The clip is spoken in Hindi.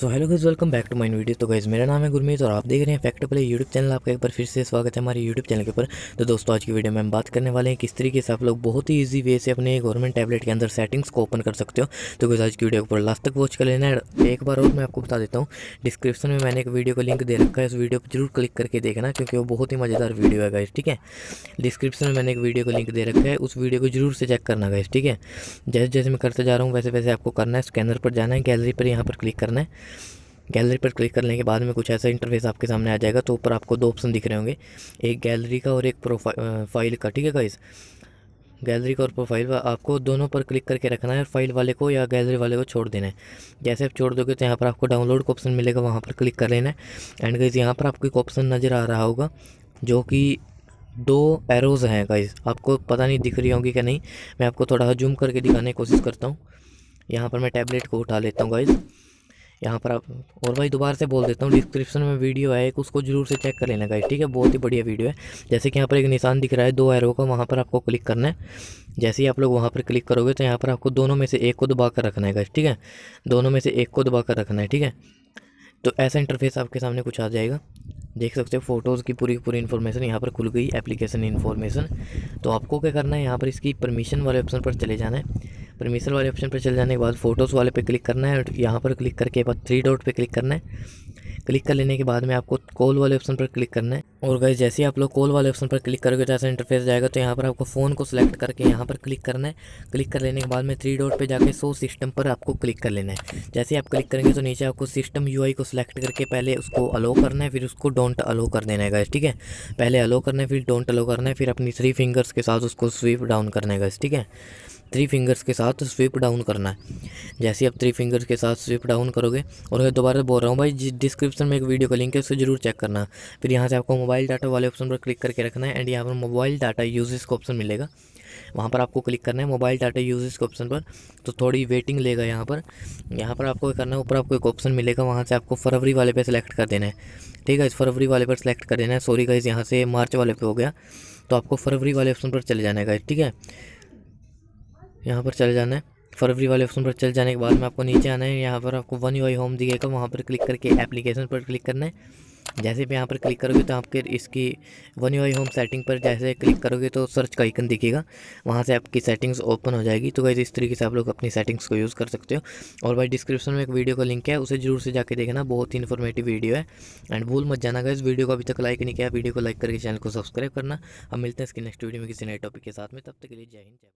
so hello guys welcome back to my video तो गाइज़ मेरा नाम है गुरमीत और आप देख रहे हैं फैक्ट प्ले यूट्यूब चैनल आपका एक बार फिर से स्वागत है हमारे यूट्यूब चैनल के ऊपर तो दोस्तों आज की वीडियो में हम बात करने वाले हैं किस तरीके से आप लोग बहुत ही ईजी वे से अपने गवर्नमेंट टैबलेट के अंदर सेटिंग्स को ओपन कर सकते हो तो गज़ आज की वीडियो के ऊपर लास्ट तक वॉच कर लेना है एक बार और मैं आपको बता देता हूँ डिस्क्रिप्शन में मैंने एक वीडियो का लिंक दे रखा है उस वीडियो पर जरूर क्लिक करके देखना क्योंकि वो बहुत ही मज़ेदार वीडियो है गाइज ठीक है डिस्क्रिप्शन में मैंने एक वीडियो का लिंक दे रखा है उस वीडियो को जरूर से चेक करना गाइज ठीक है जैसे जैसे मैं करते जा रहा हूँ वैसे वैसे आपको करना है स्कैनर पर जाना है गैलरी पर यहाँ पर क्लिक करना है गैलरी पर क्लिक करने के बाद में कुछ ऐसा इंटरफेस आपके सामने आ जाएगा तो ऊपर आपको दो ऑप्शन दिख रहे होंगे एक गैलरी का और एक प्रोफाइल का ठीक है गाइस गैलरी का और प्रोफाइल आपको दोनों पर क्लिक करके रखना है फाइल वाले को या गैलरी वाले को छोड़ देना है जैसे आप छोड़ दोगे तो यहाँ पर आपको डाउनलोड का ऑप्शन मिलेगा वहाँ पर क्लिक कर लेना है एंड गाइज़ यहाँ पर आपको एक ऑप्शन नज़र आ रहा होगा जो कि दो एरोज़ हैं गाइज़ आपको पता नहीं दिख रही होंगी क्या नहीं मैं आपको थोड़ा सा जूम करके दिखाने की कोशिश करता हूँ यहाँ पर मैं टैबलेट को उठा लेता हूँ गाइज़ यहाँ पर आप और भाई दोबारा से बोल देता हूँ डिस्क्रिप्शन में वीडियो है एक उसको जरूर से चेक कर लेना गाइस ठीक है बहुत ही बढ़िया वीडियो है जैसे कि यहाँ पर एक निशान दिख रहा है दो एरो का वहाँ पर आपको क्लिक करना है जैसे ही आप लोग वहाँ पर क्लिक करोगे तो यहाँ पर आपको दोनों में से एक को दबा कर रखना है गाइस ठीक है दोनों में से एक को दबा कर रखना है ठीक है तो ऐसा इंटरफेस आपके सामने कुछ आ जाएगा देख सकते हो फ़ोटोज़ की पूरी पूरी इन्फॉर्मेशन यहाँ पर खुल गई एप्लीकेशन इन्फॉर्मेशन तो आपको क्या करना है यहाँ पर इसकी परमिशन वाले ऑप्शन पर चले जाना है परमिशन वाले ऑप्शन पर चले जाने के बाद फ़ोटोज़ वाले पे क्लिक करना है यहाँ पर क्लिक करके बाद थ्री डॉट पे क्लिक करना है क्लिक कर लेने के बाद में आपको कॉल वाले ऑप्शन पर क्लिक करना है और गए जैसे ही आप लोग कॉल वाले ऑप्शन पर क्लिक करोगे तो ऐसा इंटरफेस जाएगा तो यहाँ पर आपको फ़ोन को सिलेक्ट करके यहाँ पर क्लिक करना है क्लिक कर लेने के बाद में थ्री डॉट पे जाके सो सिस्टम पर आपको क्लिक कर लेना है जैसे आप क्लिक करेंगे तो नीचे आपको सिस्टम यू को सिलेक्ट करके पहले उसको अलो करना है फिर उसको डोंट अलो कर देना है ठीक है पहले अलो करना है फिर डोंट अलो करना है फिर अपनी थ्री फिंगर्स के साथ उसको स्वीप डाउन करना है ठीक है थ्री फिंगर्स के साथ स्वीप डाउन करना है जैसे आप थ्री फिंगर्स के साथ स्वीप डाउन करोगे और मैं दोबारा बोल रहा हूँ भाई डिस्क्रिप्शन में एक वीडियो का लिंक है उसे जरूर चेक करना फिर यहाँ से आपको मोबाइल डाटा वाले ऑप्शन पर क्लिक करके रखना है एंड यहाँ पर मोबाइल डाटा यूजेस का ऑप्शन मिलेगा वहाँ पर आपको क्लिक करना है मोबाइल डाटा यूजेस के ऑप्शन पर तो थोड़ी वेटिंग लेगा यहाँ पर यहाँ पर आपको करना है ऊपर आपको एक ऑप्शन मिलेगा वहाँ से आपको फरवरी वाले पे सेलेक्ट कर देना है ठीक है इस फरवरी वाले पर सेलेक्ट कर देना है सॉरी गाइज यहाँ से मार्च वाले पे हो गया तो आपको फरवरी वाले ऑप्शन पर चले जाना है गाइज ठीक है यहाँ पर चले जाना है फरवरी वाले ऑप्शन पर चले जाने के बाद में आपको नीचे आना है यहाँ पर आपको वन यू होम दिखेगा वहाँ पर क्लिक करके एप्लीकेशन पर क्लिक करना है जैसे भी यहाँ पर क्लिक करोगे तो आपके इसकी वन यू होम सेटिंग पर जैसे क्लिक करोगे तो सर्च का आइकन दिखेगा वहाँ से आपकी सेटिंग्स ओपन हो जाएगी तो वैसे इस तरीके से आप लोग अपनी सेटिंग्स को यूज़ कर सकते हो और भाई डिस्क्रिप्शन में एक वीडियो का लिंक है उसे जरूर से जाके देखना बहुत ही इन्फॉर्मेटिव वीडियो है एंड भूल मत जाना इस वीडियो को अभी तक लाइक नहीं किया वीडियो को लाइक करके चैनल को सब्सक्राइब करना अब मिलते हैं इसके नेक्स्ट वीडियो में किसी नए टॉपिक के साथ में तब तक के लिए जय हिंद जय